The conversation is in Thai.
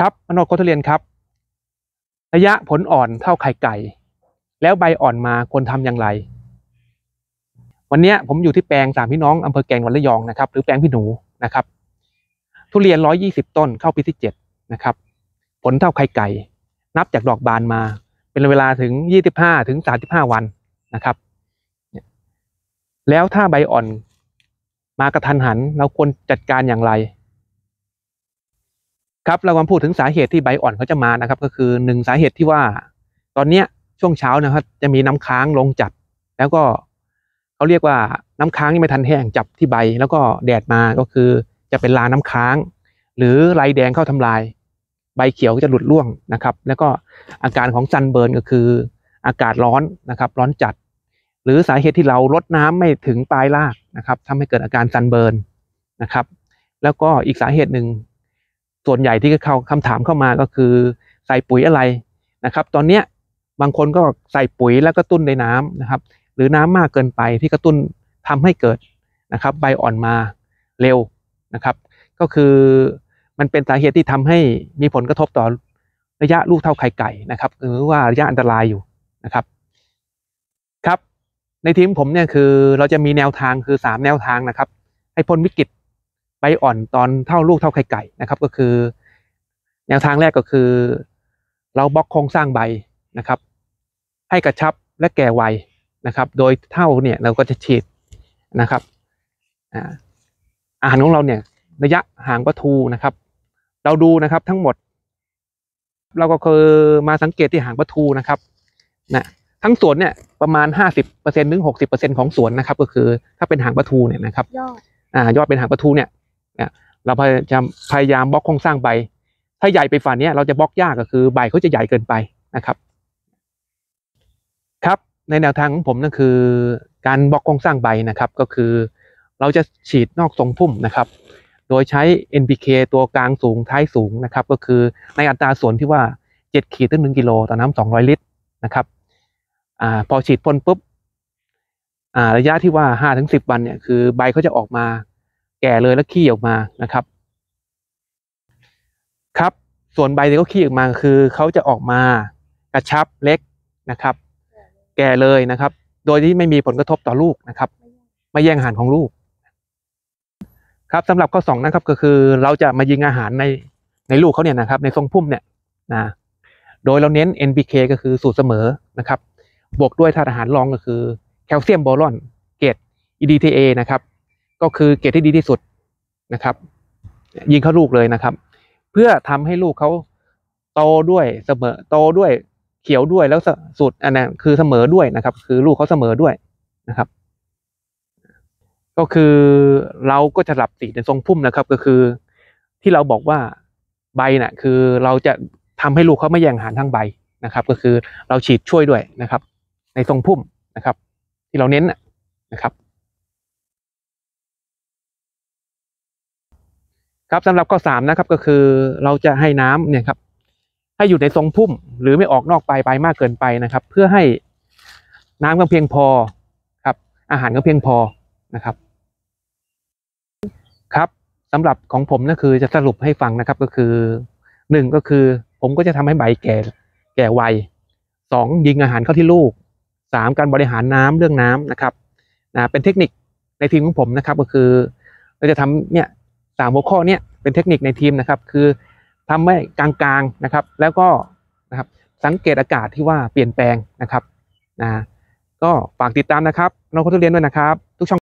ครับมโนโคทุเรียนครับ ระยะผลอ่อนเท่าไข่ไก่ แล้วใบอ่อนมาควรทำอย่างไร วันนี้ผมอยู่ที่แปลงสามพี่น้องอำเภอแกงวันระยองนะครับ หรือแปลงพี่หนูนะครับ ทุเรียนร้อยยี่สิบต้นเข้าปีที่เจ็ดนะครับ ผลเท่าไข่ไก่ นับจากดอกบานมา เป็นเวลาถึงยี่สิบห้าถึงสามสิบห้าวันนะครับ แล้วถ้าใบอ่อนมากระทันหันเราควรจัดการอย่างไรครับเราังพูดถึงสาเหตุที่ใบอ่อนเขาจะมานะครับ ก็คือหนึ่งสาเหตุที่ว่าตอนเนี้ยช่วงเช้านะครับจะมีน้ำค้างลงจัด แล้วก็เขาเรียกว่าน้ำค้างยี่ไม่ทันแห้งจับที่ใบ แล้วก็แดดมาก็คือจะเป็นลาน้ำค้าง หรือลายแดงเข้าทำลาย ใบเขียวก็จะหลุดร่วงนะครับ แล้วก็อาการของซันเบิร์นก็คืออากาศร้อนนะครับ ร้อนจัด หรือสาเหตุที่เราลดน้ำไม่ถึงปลายรากนะครับ ทำให้เกิดอาการซันเบิร์นนะครับ แล้วก็อีกสาเหตุหนึ่งส่วนใหญ่ที่เข้าคำถามเข้ามาก็คือ ใส่ปุ๋ยอะไรนะครับ ตอนนี้บางคนก็ใส่ปุ๋ยแล้วก็ตุ้นในน้ำนะครับหรือน้ำมากเกินไปที่กระตุ้นทำให้เกิดนะครับใบอ่อนมาเร็วนะครับ ก็คือมันเป็นสาเหตุที่ทำให้มีผลกระทบต่อระยะลูกเท่าไข่ไก่นะครับหรือว่าระยะอันตรายอยู่นะครับครับในทีมผมเนี่ยคือเราจะมีแนวทางคือ3แนวทางนะครับ ให้พ้นวิกฤตใบอ่อนตอนเท่าลูกเท่าไข่ไก่นะครับก็คือ แนวทางแรกก็คือ เราบล็อกโครงสร้างใบนะครับ ให้กระชับและแก่ไวนะครับ โดยเท่าเนี่ยเราก็จะฉีดนะครับอาหารของเราเนี่ย ระยะห่างวัตถุนะครับ เราดูนะครับทั้งหมดเราก็คือมาสังเกตที่ห่างวัตถุนะครับนะทั้งสวนเนี่ยประมาณห้าสิบเเปอร์ซ็นต์ถึงหกสิบเเปอร์ซต์ของสวนนะครับ ก็คือถ้าเป็นหางประตูเนี่ยนะครับยอดอ่ายอดเป็นหางประตูเนี่ยเนี่ยเราพยายามพยายามบล็อกโครงสร้างใบ ถ้าใหญ่ไปฝั่งนี้เราจะบล็อกยากก็คือใบเขาจะใหญ่เกินไปนะครับครับในแนวทางของผมนั่นคือการบล็อกโครงสร้างใบนะครับก็คือ เราจะฉีดนอกทรงพุ่มนะครับ โดยใช้ NPK ตัวกลางสูงท้ายสูงนะครับก็คือในอัตราส่วนที่ว่า 7 ขีดต่อหนึ่งกิโลต่อน้ำสองร้อยลิตรนะครับอพอฉีดพ่นปุ๊บระยะที่ว่า5-10 วันเนี่ยคือใบเขาจะออกมาแก่เลยแล้วขี้ออกมานะครับ ครับส่วนใบที่เขาขี้ออกมาคือเขาจะออกมากระชับเล็กนะครับ แก่เลยนะครับ โดยที่ไม่มีผลกระทบต่อลูกนะครับไม่แย่งอาหารของลูกครับสำหรับข้อสองนะครับก็คือเราจะมายิงอาหารในในลูกเขาเนี่ยนะครับ ในทรงพุ่มเนี่ยนะโดยเราเน้น NPK ก็คือสูตรเสมอนะครับ บวกด้วยธาตุอาหารรองก็คือแคลเซียมบอรอนเกรด EDTA นะครับก็คือเกรดที่ดีที่สุดนะครับ ยิงเข้าลูกเลยนะครับ เพื่อทำให้ลูกเขาโตด้วยเสมอโตด้วยเขียวด้วยแล้วสุดอันนั้นคือเสมอด้วยนะครับ คือลูกเขาเสมอด้วยนะครับ ก็คือเราก็จะหลับสีในทรงพุ่มนะครับ ก็คือที่เราบอกว่าใบนะ่ะคือเราจะทำให้ลูกเขาไม่แย่งอาหารทั้งใบนะครับ ก็คือเราฉีดช่วยด้วยนะครับ ในทรงพุ่มนะครับ ที่เราเน้นนะครับครับสำหรับข้อสามนะครับก็คือเราจะให้น้ำเนี่ยครับให้อยู่ในทรงพุ่มหรือไม่ออกนอกปลายปลายมากเกินไปนะครับ เพื่อให้น้ำก็เพียงพอครับอาหารก็เพียงพอนะครับครับสำหรับของผมนะคือจะสรุปให้ฟังนะครับก็คือหนึ่งก็คือผมก็จะทำให้ใบแก่แก่ไวสองยิงอาหารเข้าที่ลูกสามการบริหารน้ำเรื่องน้ำนะครับนะเป็นเทคนิคในทีมของผมนะครับก็คือเราจะทำเนี่ย3หัวข้อนี้เป็นเทคนิคในทีมนะครับคือทำให้กลางๆนะครับแล้วก็นะครับสังเกตอากาศที่ว่าเปลี่ยนแปลงนะครับนะก็ฝากติดตามนะครับ น้องคนทุเรียนด้วยนะครับ ทุกช่อง